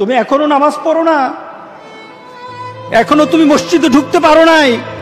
তুমি এখনো নামাজ পড়ো না এখনো তুমি মসজিদে ঢুকতে পারো নাই